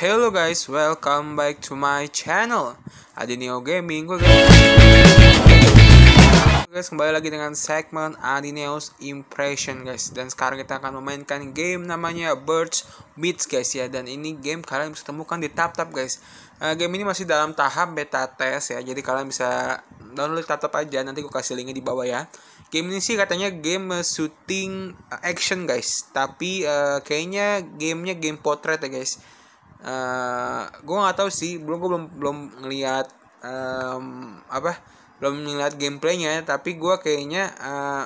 Hello guys, welcome back to my channel Adineo Gaming Gue guys kembali lagi dengan segmen Adineo's Impression guys Dan sekarang kita akan memainkan game namanya Birds Beats guys ya Dan ini game kalian bisa temukan di TapTap -tap, guys eh, Game ini masih dalam tahap beta test ya Jadi kalian bisa download TapTap -tap aja Nanti gue kasih linknya di bawah ya Game ini sih katanya game shooting action guys Tapi uh, kayaknya gamenya game potret ya guys uh, eh, gue nggak tahu sih belum gue belum belum ngelihat um, apa belum ngelihat gameplaynya tapi gue kayaknya uh,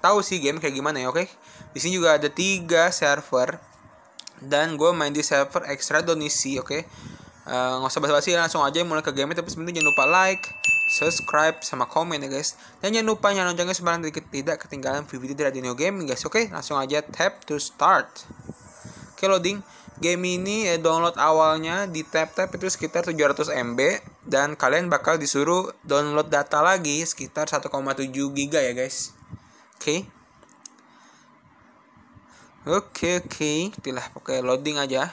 tahu sih game kayak gimana ya oke okay? di sini juga ada tiga server dan gue main di server extra donisi oke okay? uh, eh, nggak usah basa-basi langsung aja mulai ke game tapi sebelumnya jangan lupa like subscribe sama komen ya guys dan jangan lupa jangan loncengnya supaya tidak ketinggalan video dari Neo Gaming guys oke okay? langsung aja tap to start oke okay, loading Game ini ya download awalnya di tap-tap itu sekitar 700 MB dan kalian bakal disuruh download data lagi sekitar 1,7 giga ya guys. Oke. Okay. Oke okay, oke, okay. pilih pakai loading aja.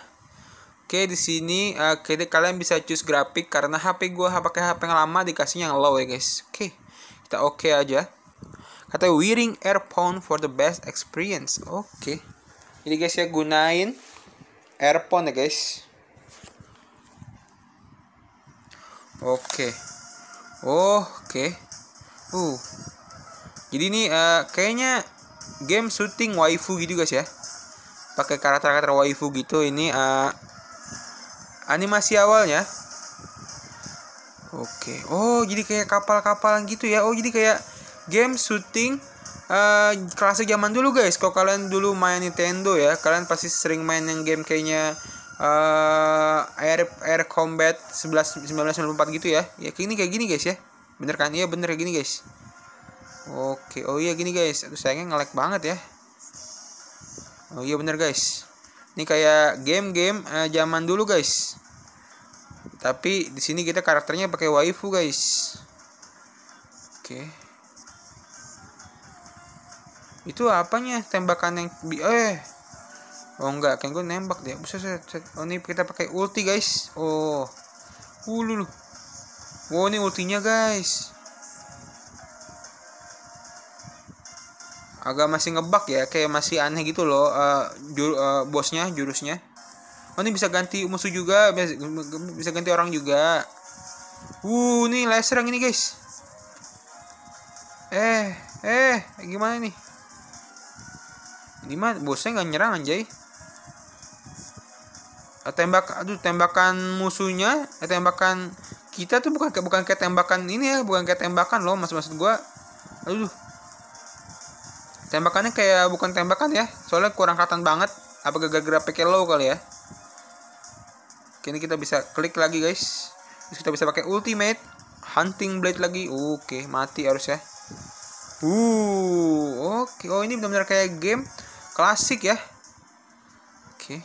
Oke, okay, di sini uh, kalian bisa choose grafik karena HP gua pakai HP yang lama dikasih yang low ya guys. Oke. Okay. Kita oke okay aja. Kata wearing earphone for the best experience. Oke. Okay. Jadi guys ya gunain earphone ya guys oke okay. oh, oke okay. uh jadi ini uh, kayaknya game shooting waifu gitu guys ya pakai karakter-karakter waifu gitu ini uh, animasi awalnya oke okay. oh jadi kayak kapal-kapalan gitu ya oh jadi kayak game shooting uh, klasik zaman dulu guys kalau kalian dulu main Nintendo ya kalian pasti sering main yang game kayaknya uh, Air Air Combat 11 1994 gitu ya ya kayak ini kayak gini guys ya bener kan iya bener kayak gini guys oke oh iya gini guys aduh sayangnya ngelag banget ya oh iya bener guys ini kayak game-game uh, zaman dulu guys tapi di sini kita karakternya pakai waifu guys oke okay itu apanya tembakan yang eh oh enggak kan gue nembak dia bisa oh ini kita pakai ulti guys oh ulu uh, wow ini ultinya guys agak masih ngebak ya kayak masih aneh gitu loh uh, jur, uh, bosnya jurusnya oh ini bisa ganti musuh juga bisa, bisa ganti orang juga uh ini laser yang ini guys eh eh gimana nih Lima bosnya nggak nyerang anjay eh, tembak aduh tembakan musuhnya eh, tembakan kita tuh bukan bukan kayak tembakan ini ya bukan kayak tembakan loh maksud maksud gue aduh tembakannya kayak bukan tembakan ya soalnya kurang katan banget apa gara-gara pakai low kali ya kini kita bisa klik lagi guys terus kita bisa pakai ultimate hunting blade lagi oke mati harus ya uh oke oh ini benar-benar kayak game klasik ya oke okay.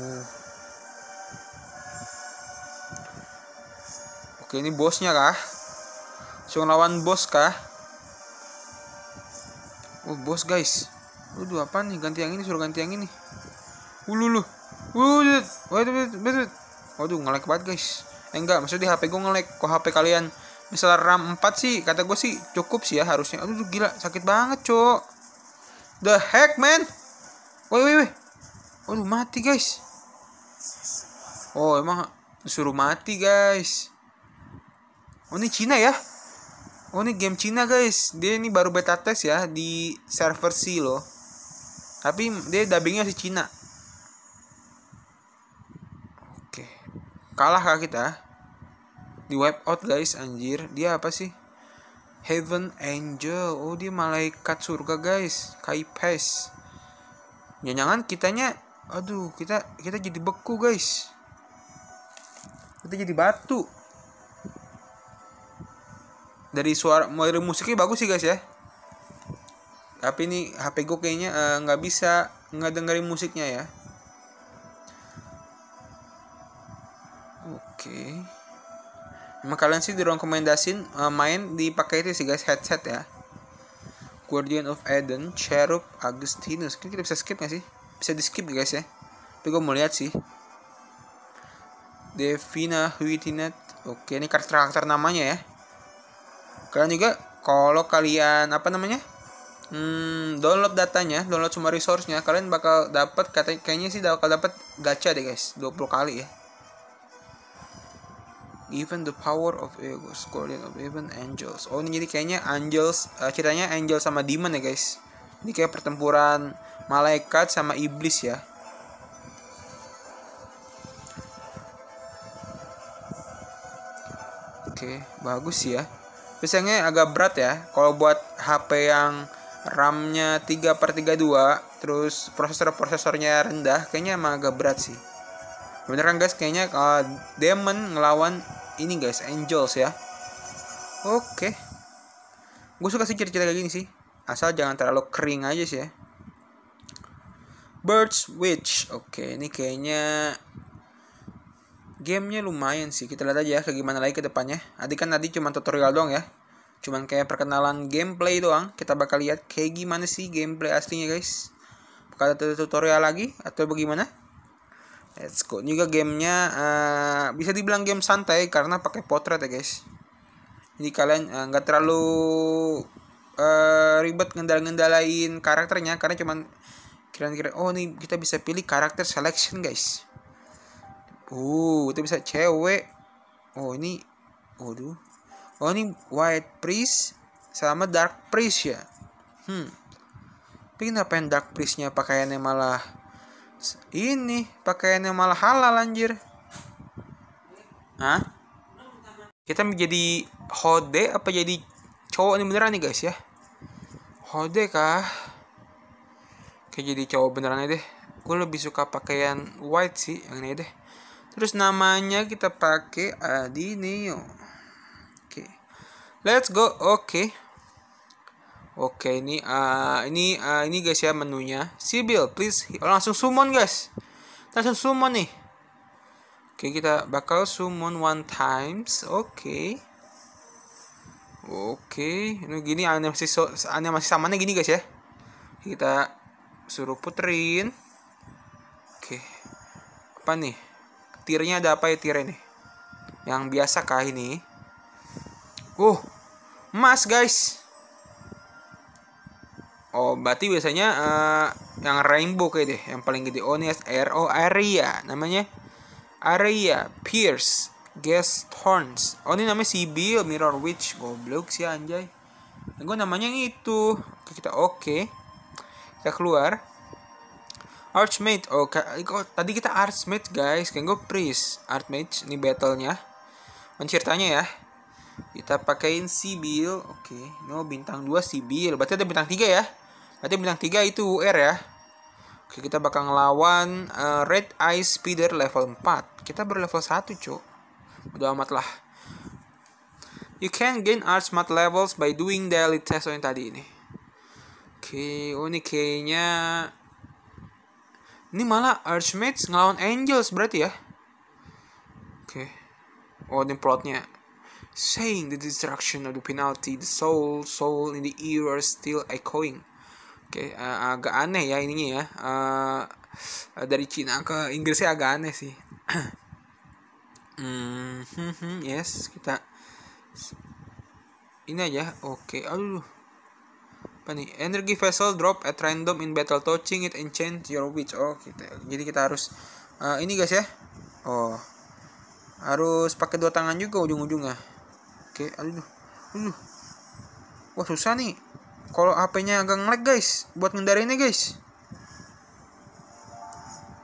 Hmm. Oke, oke ini bosnya kah Langsung lawan bos kah oh bos guys lu apa nih ganti yang ini suruh ganti yang ini Ulu uh, lu Waduh Waduh Waduh Waduh ngelag banget guys Eh enggak maksudnya di HP gue ngelag. Kok HP kalian Misalnya RAM 4 sih Kata gue sih cukup sih ya harusnya Aduh gila sakit banget cok The heck man Woi woi woi oh, mati guys Oh emang suruh mati guys Oh ini Cina ya Oh ini game Cina guys Dia ini baru beta test ya Di server C loh Tapi dia dubbingnya si Cina Oke Kalah kah kita Di wipe out guys anjir Dia apa sih Heaven Angel. Oh, dia malaikat surga, guys. Kaipes. Jangan-jangan kitanya aduh, kita kita jadi beku, guys. Kita jadi batu. Dari suara dari musiknya bagus sih, guys ya. Tapi ini HP gue kayaknya eh, nggak uh, bisa nggak dengerin musiknya ya. Oke. Okay. Emang kalian sih direkomendasin uh, eh, main dipakai itu sih guys headset ya. Guardian of Eden, Cherub, Agustinus. Kira kita bisa skip nggak sih? Bisa di skip guys ya. Tapi gue mau lihat sih. Devina Huitinet. Oke, ini karakter-karakter namanya ya. Kalian juga kalau kalian apa namanya? Hmm, download datanya, download semua resource-nya, kalian bakal dapat kayaknya sih bakal dapat gacha deh guys, 20 kali ya even the power of Egos, guardian of even angels. Oh ini jadi kayaknya angels, uh, ceritanya angel sama demon ya guys. Ini kayak pertempuran malaikat sama iblis ya. Oke, bagus ya. Biasanya agak berat ya. Kalau buat HP yang RAM-nya 3 per 32 Terus prosesor-prosesornya rendah Kayaknya emang agak berat sih Beneran guys kayaknya uh, Demon ngelawan ini guys Angels ya oke gue suka sih cerita kayak gini sih asal jangan terlalu kering aja sih ya Birds Witch oke ini kayaknya gamenya lumayan sih kita lihat aja ya kayak gimana lagi ke depannya tadi kan tadi cuma tutorial doang ya cuman kayak perkenalan gameplay doang kita bakal lihat kayak gimana sih gameplay aslinya guys bakal ada tutorial lagi atau bagaimana Let's go. Ini juga gamenya uh, bisa dibilang game santai karena pakai potret ya guys. Jadi kalian eh, nggak uh, terlalu uh, ribet ngendal-ngendalain karakternya karena cuman kira-kira oh nih kita bisa pilih karakter selection guys. Uh, kita bisa cewek. Oh ini, waduh. Oh ini white priest sama dark priest ya. Hmm. Tapi kenapa yang dark priestnya pakaiannya malah ini pakaian yang malah halal anjir Hah? Kita menjadi hode apa jadi cowok ini beneran nih guys ya? Hode kah? Kayak jadi cowok beneran aja deh. Gue lebih suka pakaian white sih yang ini deh. Terus namanya kita pakai neo Oke. Okay. Let's go. Oke. Okay. Oke, ini uh, ini uh, ini guys ya menunya. Sibil, please langsung summon guys. Langsung summon nih. Oke, kita bakal summon one times. Oke. Oke, ini gini masih so, animasi samanya gini guys ya. Kita suruh puterin. Oke. Apa nih? Tirnya ada apa ya tir ini Yang biasa kah ini? Uh, emas guys Oh, berarti biasanya uh, yang rainbow kayak deh, gitu ya, yang paling gede. Oh, ini O area namanya. Area Pierce Guest Thorns. Oh, ini namanya CB Mirror Witch. Goblok sih anjay. Nah, ya, gue namanya yang itu. Oke, kita oke. Okay. Kita keluar. Archmage. Oh, oh, tadi kita Archmage, guys. Kayak gue Priest. Archmage ini battle-nya. Menceritanya ya kita pakaiin sibil oke okay. no bintang 2 sibil berarti ada bintang 3 ya Berarti bintang 3 itu UR ya. Oke, kita bakal ngelawan uh, Red Eye Speeder level 4. Kita baru level 1, cuk. Udah amat lah. You can gain art smart levels by doing daily test yang oh, tadi ini. Oke, unik oh, kayaknya ini malah Archmage ngelawan Angels berarti ya. Oke. Oh, ini plotnya. Saying the destruction of the penalty, the soul, soul in the ear are still echoing. Oke, okay, uh, eh, agak aneh ya ininya ya. Uh, dari Cina ke Inggrisnya agak aneh sih. hmm, yes, kita ini aja. Oke, okay. aduh. Apa nih? Energy vessel drop at random in battle touching it and change your witch. Oh, kita. Jadi kita harus uh, ini guys ya. Oh. Harus pakai dua tangan juga ujung-ujungnya. Oke, okay. aduh. Aduh. Wah, susah nih kalau HP-nya agak ngelag guys buat ini guys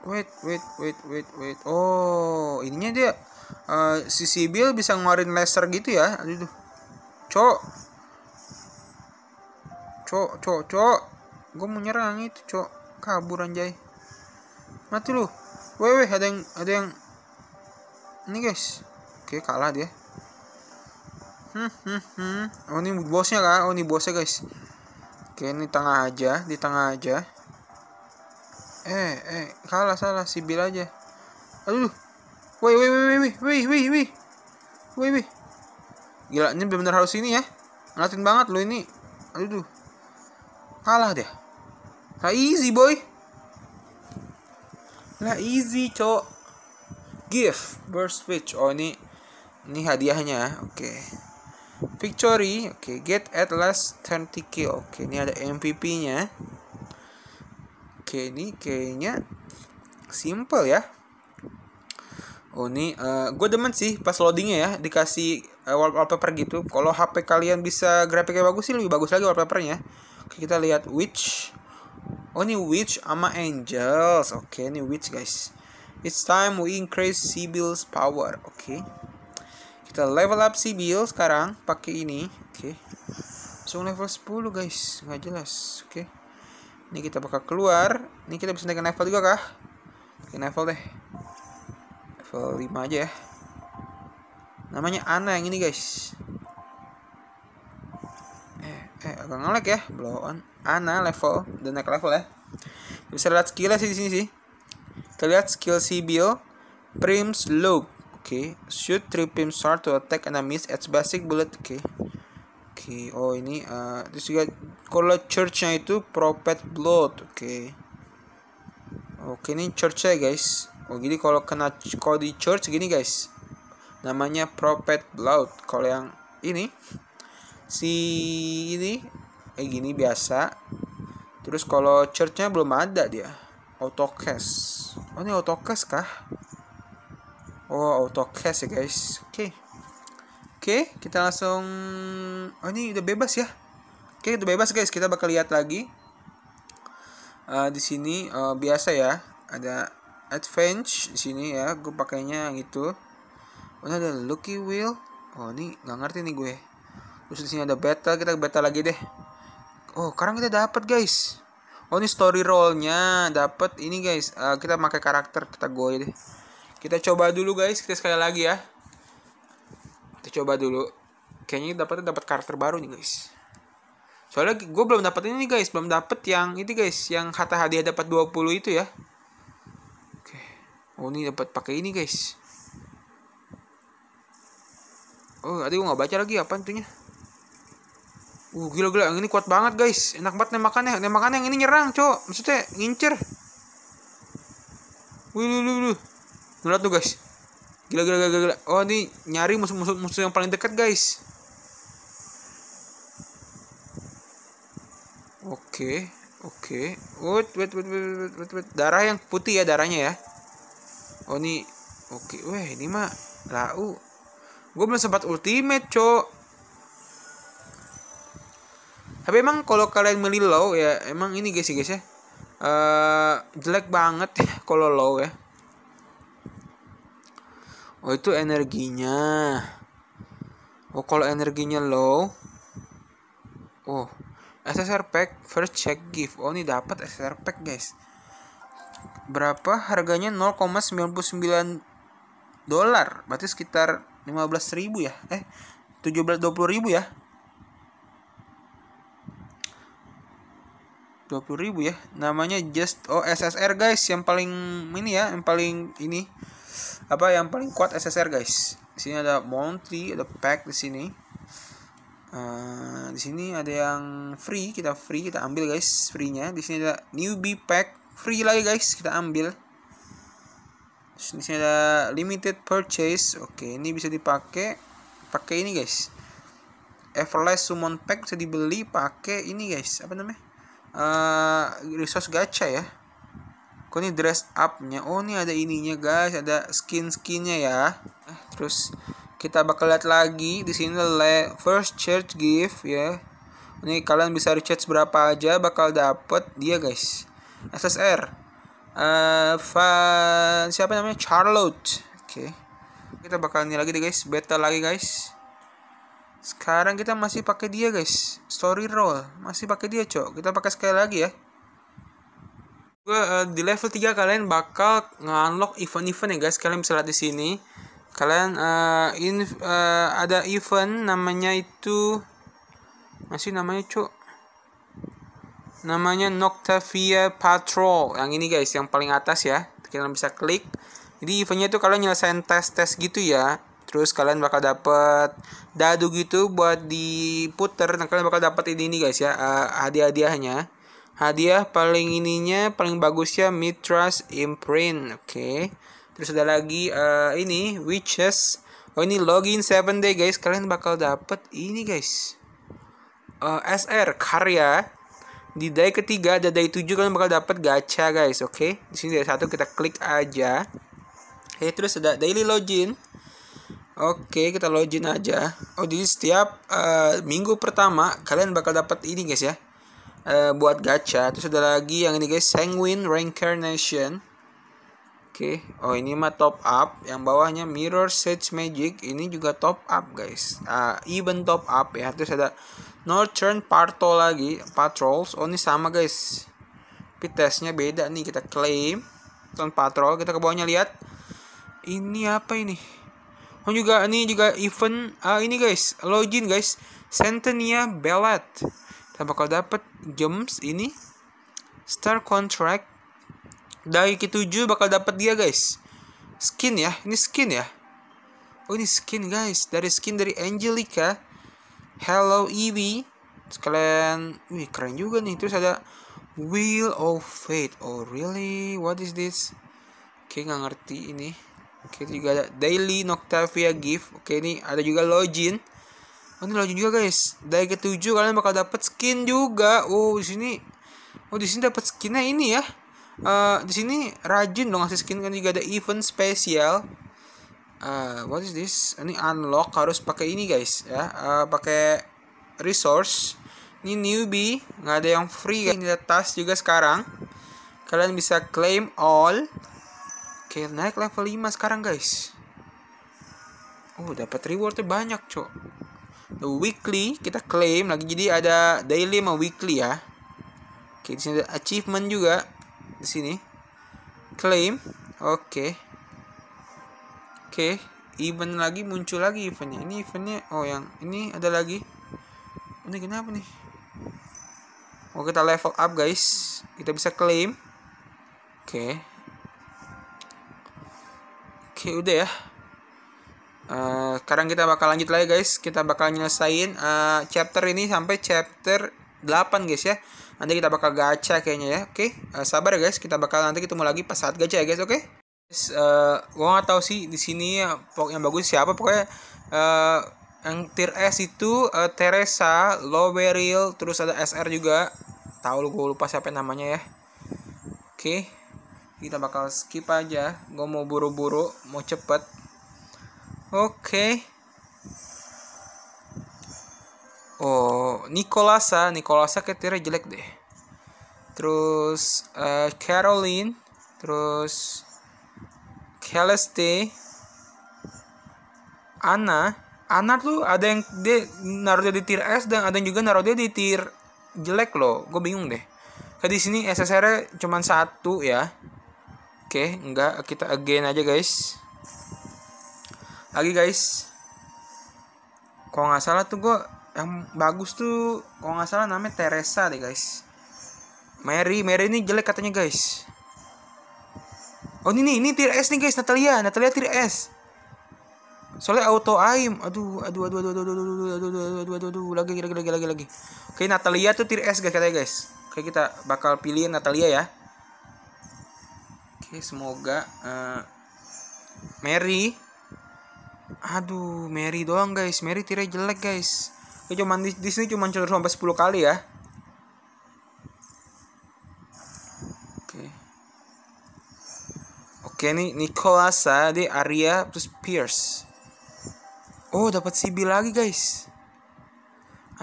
wait wait wait wait wait oh ininya dia uh, si Sibil bisa ngeluarin laser gitu ya aduh cok cok cok cok gue mau nyerang itu cok kabur anjay mati lu weh weh ada yang ada yang ini guys oke kalah dia hmm hmm hmm oh ini bosnya kan oh ini bosnya guys Oke, ini tengah aja, di tengah aja. Eh, eh, kalah salah si Bill aja. Aduh. Woi, woi, woi, woi, woi, woi, woi. Woi, woi. Gila, ini benar harus ini ya. Ngeliatin banget lo ini. Aduh. Kalah deh. Lah easy, boy. Lah easy, cok. Gift, burst switch. Oh, ini ini hadiahnya. Oke. Okay. Victory, oke, okay. get at last 30k. Oke, okay, ini ada MVP-nya. Oke, okay, ini kayaknya simple ya. Oh, ini uh, eh, gue demen sih pas loadingnya ya, dikasih uh, wallpaper gitu. Kalau HP kalian bisa grafiknya bagus sih lebih bagus lagi wallpapernya. Oke, kita lihat which Oh ini witch sama angels. Oke okay, ini witch guys. It's time we increase Sibyl's power. Oke. Okay kita level up si Bill sekarang pakai ini oke okay. langsung level 10 guys nggak jelas oke okay. ini kita bakal keluar ini kita bisa naik level juga kah Oke, level deh level 5 aja ya namanya Ana yang ini guys eh eh agak ngelag ya blow on Ana level dan naik level ya bisa lihat skillnya sih di sini sih kita lihat skill si Bill Prim's Loop Okay. Shoot three beam to attack enemies at basic bullet. Okay. Oke, okay. oh ini uh, terus juga kalau churchnya itu prophet blood. Oke. Okay. Oke, okay, ini churchnya guys. Oh, gini kalau kena kalau di church gini guys. Namanya prophet blood. Kalau yang ini si ini eh gini biasa. Terus kalau churchnya belum ada dia. auto cast. Oh, ini auto cast kah? Oh, auto cast ya guys. Oke. Okay. Oke, okay, kita langsung Oh, ini udah bebas ya. Oke, okay, udah bebas guys. Kita bakal lihat lagi. Uh, di sini uh, biasa ya, ada advance di sini ya. Gue pakainya yang itu. Oh, ada lucky wheel. Oh, ini nggak ngerti nih gue. Terus di sini ada battle. kita battle lagi deh. Oh, sekarang kita dapat guys. Oh, ini story nya dapat ini guys. Uh, kita pakai karakter, kita goy deh. Kita coba dulu guys, kita sekali lagi ya. Kita coba dulu. Kayaknya dapat dapat karakter baru nih guys. Soalnya gue belum dapat ini guys, belum dapat yang itu guys, yang kata hadiah dapat 20 itu ya. Oke. Oh, ini dapat pakai ini guys. Oh, tadi gue nggak baca lagi apa intinya. Uh, gila gila, yang ini kuat banget guys. Enak banget nih makannya nih makannya yang ini nyerang, Cok. Maksudnya ngincer. Wih, lu, lu, lu. Lu tuh guys. Gila gila gila gila. Oh ini nyari musuh musuh musuh yang paling dekat guys. Oke, oke. Wait, wait, wait, wait, wait, wait. Darah yang putih ya darahnya ya. Oh ini oke. Weh, ini mah lau. Gue belum sempat ultimate, Cok. Tapi emang kalau kalian milih low ya, emang ini guys ya guys ya. Uh, jelek banget ya kalau low ya Oh itu energinya. Oh kalau energinya low. Oh SSR pack first check gift. Oh ini dapat SSR pack guys. Berapa harganya 0,99 dolar. Berarti sekitar 15.000 ya. Eh 17 20.000 ya. 20.000 ya. Namanya just oh SSR guys yang paling ini ya, yang paling ini apa yang paling kuat SSR guys di sini ada Monty ada Pack di sini uh, di sini ada yang free kita free kita ambil guys free nya di sini ada newbie pack free lagi guys kita ambil di sini ada limited purchase oke ini bisa dipakai pakai ini guys Everlast Summon Pack bisa dibeli pakai ini guys apa namanya uh, resource gacha ya kok ini dress upnya oh ini ada ininya guys ada skin skinnya ya eh, terus kita bakal lihat lagi di sini first church gift ya ini kalian bisa recharge berapa aja bakal dapet dia guys SSR uh, eh, fan, siapa namanya Charlotte oke okay. kita bakal ini lagi deh guys beta lagi guys sekarang kita masih pakai dia guys story roll masih pakai dia cok kita pakai sekali lagi ya gue uh, di level 3 kalian bakal nge-unlock event-event ya guys kalian bisa lihat di sini kalian uh, in uh, ada event namanya itu masih namanya cuk namanya Noctavia Patrol yang ini guys yang paling atas ya kalian bisa klik jadi eventnya itu kalian nyelesain tes-tes gitu ya terus kalian bakal dapat dadu gitu buat diputer nah kalian bakal dapat ini, ini guys ya uh, hadiah-hadiahnya hadiah paling ininya paling bagusnya Mitras imprint oke okay. terus ada lagi uh, ini witches oh ini login 7 day guys kalian bakal dapet ini guys uh, eh, SR karya di day ketiga ada day tujuh kalian bakal dapet gacha guys oke okay? di sini ada satu kita klik aja oke eh, okay, terus ada daily login Oke, okay, kita login aja. Oh, jadi setiap uh, minggu pertama kalian bakal dapat ini guys ya uh, buat gacha terus ada lagi yang ini guys sanguine reincarnation oke okay. oh ini mah top up yang bawahnya mirror sage magic ini juga top up guys uh, even top up ya terus ada northern parto lagi patrols oh ini sama guys tapi tesnya beda nih kita claim Northern patrol kita ke bawahnya lihat ini apa ini oh juga ini juga event uh, ini guys login guys Centenia Ballet kita bakal dapat gems ini star contract dari ke-7 bakal dapat dia guys skin ya ini skin ya oh ini skin guys dari skin dari Angelica Hello Eevee Sekalian, wih keren juga nih terus ada Wheel of Fate oh really what is this oke okay, nggak ngerti ini oke okay, juga ada Daily Noctavia Gift oke okay, ini ada juga Login ini lanjut juga guys. Dari ke tujuh kalian bakal dapat skin juga. Oh, di sini Oh, di sini dapat skinnya ini ya. Uh, di sini rajin dong ngasih skin kan juga ada event spesial. Uh, what is this? Ini unlock harus pakai ini guys ya. Uh, pakai resource. Ini newbie, nggak ada yang free. Guys. Ini ada tas juga sekarang. Kalian bisa claim all. Oke, okay, naik level 5 sekarang guys. Oh, dapat rewardnya banyak, Cok weekly kita claim lagi jadi ada daily sama weekly ya oke di sini ada achievement juga di sini claim oke oke event lagi muncul lagi eventnya ini eventnya oh yang ini ada lagi ini kenapa nih mau oh, kita level up guys kita bisa claim oke oke udah ya Uh, sekarang kita bakal lanjut lagi guys. Kita bakal nyelesain uh, chapter ini sampai chapter 8 guys ya. Nanti kita bakal gacha kayaknya ya. Oke, okay? uh, eh, sabar ya guys. Kita bakal nanti ketemu lagi pas saat gacha ya guys, oke? Okay? Guys, uh, gua nggak tahu sih di sini ya, pok yang bagus siapa pokoknya uh, yang tier S itu uh, Teresa, Loveril, terus ada SR juga. Tahu lu gue lupa siapa namanya ya. Oke. Okay. Kita bakal skip aja. Gue mau buru-buru, mau cepet. Oke. Okay. Oh, Nicolasa, Nicolasa ketirnya jelek deh. Terus uh, Caroline, terus Celeste, Anna, Anna tuh ada yang dia naruh di tier S dan ada yang juga naruh di tier jelek loh. Gue bingung deh. Kayak di sini SSR-nya cuma satu ya. Oke, okay, enggak kita again aja guys lagi guys kalau nggak salah tuh gue yang bagus tuh kalau nggak salah namanya Teresa deh guys Mary Mary ini jelek katanya guys oh ini nih ini tier S nih guys Natalia Natalia tier S soalnya auto aim aduh aduh aduh aduh aduh aduh aduh aduh aduh aduh aduh aduh lagi lagi lagi lagi lagi oke Natalia tuh tier S guys katanya guys oke kita bakal pilih Natalia ya oke semoga Mary aduh Mary doang guys Mary tira jelek guys gue cuman di, di sini cuman cenderung sampai 10 kali ya oke oke nih Nicholas di Arya terus Pierce oh dapat CB lagi guys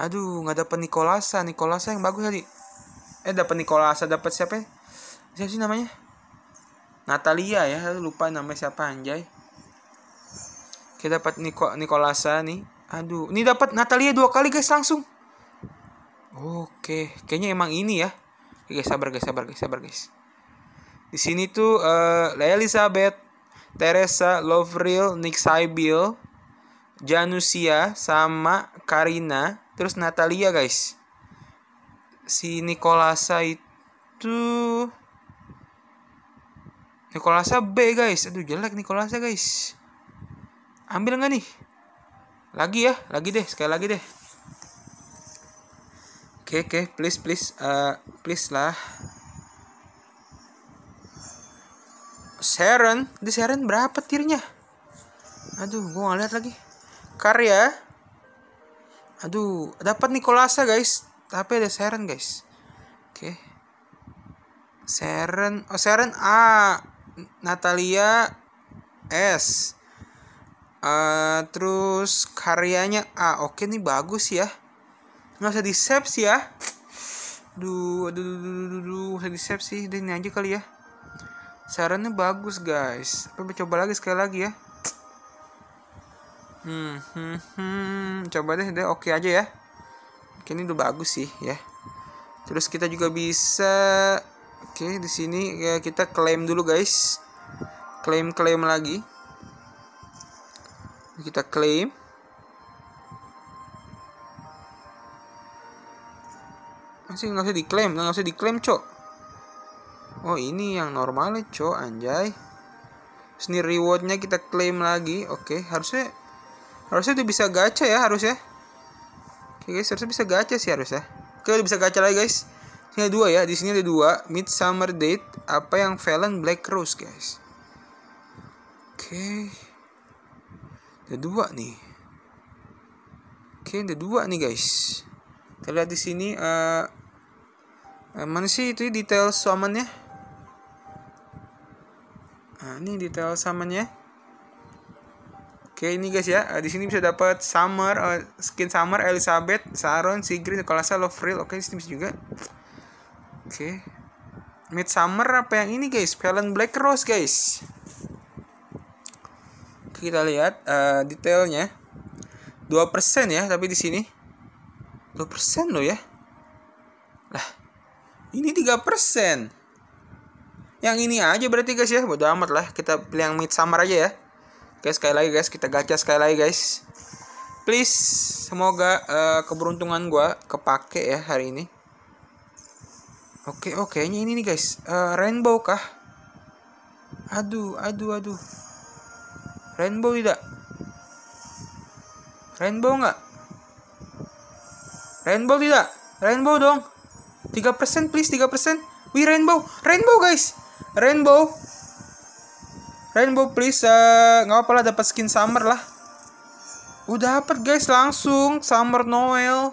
aduh nggak dapat Nicolasa Nicolasa yang bagus tadi eh dapat Nicolasa dapat siapa siapa sih namanya Natalia ya lupa namanya siapa anjay kita dapat Niko Nikolasa nih. Aduh, ini dapat Natalia dua kali guys langsung. Oke, kayaknya emang ini ya. Oke, guys, sabar guys, sabar guys, sabar guys. Di sini tuh uh, Elizabeth, Teresa, Lovril, Nick Saibil, Janusia sama Karina, terus Natalia guys. Si Nikolasa itu Nikolasa B guys. Aduh jelek Nikolasa guys ambil nggak nih lagi ya lagi deh sekali lagi deh oke okay, oke okay, please please uh, please lah Sharon di Sharon berapa tirnya aduh gua nggak lihat lagi karya aduh dapat Nikolasa guys tapi ada Sharon guys oke okay. Sharon oh Sharon A Natalia S Eh, terus karyanya A ah, oke okay, nih bagus ya nggak usah di save sih ya duh aduh aduh aduh, aduh, aduh. usah di save sih ini aja kali ya sarannya bagus guys tapi coba lagi sekali lagi ya hmm, hmm, hmm. coba deh deh oke okay aja ya oke ini udah bagus sih ya terus kita juga bisa oke okay, di sini ya, kita klaim dulu guys klaim klaim lagi kita claim masih nggak usah diklaim nggak usah diklaim cok oh ini yang normalnya cok anjay sini rewardnya kita claim lagi oke harusnya harusnya udah bisa gacha ya harusnya oke guys harusnya bisa gacha sih harusnya oke okay, bisa gacha lagi guys sini ada dua ya di sini ada dua mid summer date apa yang Valen Black Rose guys oke okay. Ada dua nih. Oke, ada dua nih guys. Kita lihat di sini uh, uh, mana sih itu detail summonnya? Nah, ini detail summonnya. Oke, ini guys ya. Uh, di sini bisa dapat Summer, uh, skin Summer, Elizabeth, Saron, Sigrid, kalau saya Love real. Oke, di sini bisa juga. Oke. Midsummer apa yang ini guys? Pelan Black Rose guys kita lihat uh, detailnya 2% ya tapi di sini 2% loh ya lah ini 3% yang ini aja berarti guys ya bodo amat lah kita pilih yang midsummer aja ya oke sekali lagi guys kita gacha sekali lagi guys please semoga uh, keberuntungan gua kepake ya hari ini oke oke oh, ini nih guys uh, rainbow kah aduh aduh aduh Rainbow tidak? Rainbow enggak? Rainbow tidak? Rainbow dong. 3% please 3%. We rainbow. Rainbow guys. Rainbow. Rainbow please eh, nggak uh, apa-apa lah dapat skin summer lah. Udah dapat guys langsung summer Noel.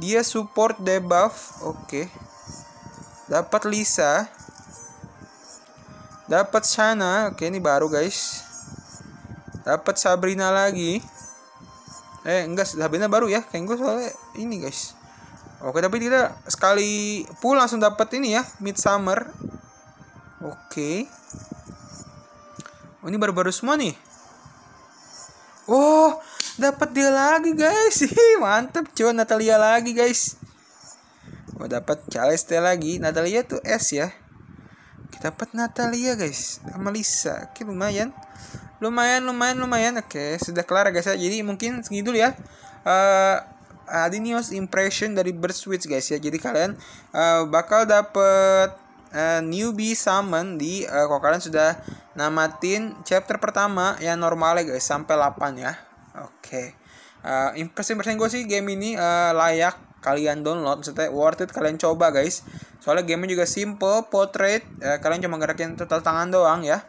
Dia support debuff. Oke. Okay. Dapat Lisa. Dapat Shana. Oke, okay, ini baru guys. Dapat Sabrina lagi. Eh, enggak Sabrina baru ya. Kayak gue soalnya ini, guys. Oke, tapi kita sekali pull langsung dapat ini ya, Midsummer. Oke. Oh, ini baru-baru semua nih. Oh, dapat dia lagi guys. mantep cuy Natalia lagi guys. Oh, dapat Celeste lagi. Natalia tuh S ya. Kita dapat Natalia guys. Melisa. Oke, lumayan lumayan lumayan lumayan oke sudah kelar guys ya jadi mungkin segitu dulu ya uh, eh, news impression dari Bird Switch guys ya jadi kalian uh, bakal dapet uh, newbie summon di uh, kalau kalian sudah namatin chapter pertama yang normal guys sampai 8 ya oke okay. uh, impression impression gue sih game ini uh, layak kalian download maksudnya worth it kalian coba guys soalnya gamenya juga simple portrait uh, kalian cuma gerakin total tangan doang ya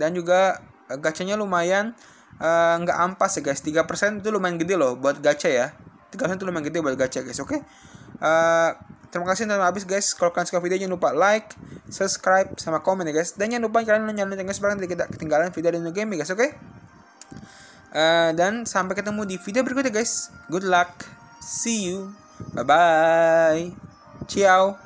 dan juga Eh, gacanya lumayan eh, nggak uh, ampas ya guys 3% itu lumayan gede loh buat gacha ya 3% itu lumayan gede buat gacha guys oke okay? uh, eh, terima kasih sudah habis guys kalau kalian suka video jangan lupa like subscribe sama komen ya guys dan jangan lupa kalian nyalain lonceng supaya tidak ketinggalan video dari new game ya, guys oke okay? uh, dan sampai ketemu di video berikutnya guys good luck see you bye bye ciao